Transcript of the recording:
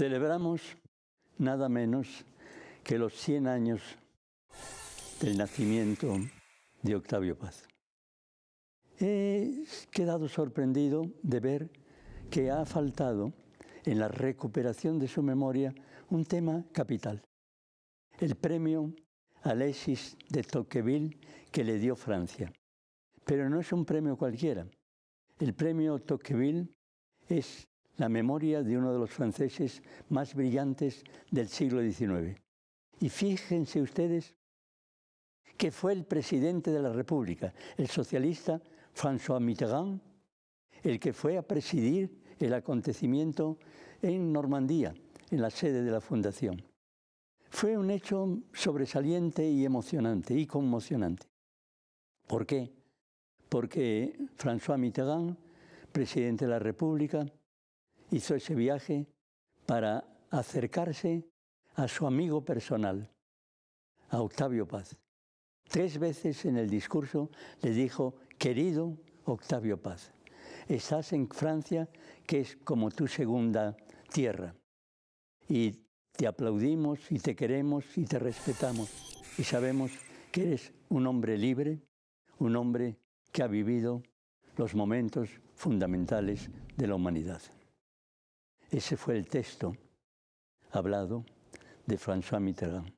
Celebramos nada menos que los 100 años del nacimiento de Octavio Paz. He quedado sorprendido de ver que ha faltado en la recuperación de su memoria un tema capital, el premio Alexis de Tocqueville que le dio Francia. Pero no es un premio cualquiera. El premio Tocqueville es la memoria de uno de los franceses más brillantes del siglo XIX. Y fíjense ustedes que fue el presidente de la República, el socialista François Mitterrand, el que fue a presidir el acontecimiento en Normandía, en la sede de la Fundación. Fue un hecho sobresaliente y emocionante y conmocionante. ¿Por qué? Porque François Mitterrand, presidente de la República, hizo ese viaje para acercarse a su amigo personal, a Octavio Paz. Tres veces en el discurso le dijo, querido Octavio Paz, estás en Francia, que es como tu segunda tierra. Y te aplaudimos y te queremos y te respetamos. Y sabemos que eres un hombre libre, un hombre que ha vivido los momentos fundamentales de la humanidad. Ese fue el texto hablado de François Mitterrand.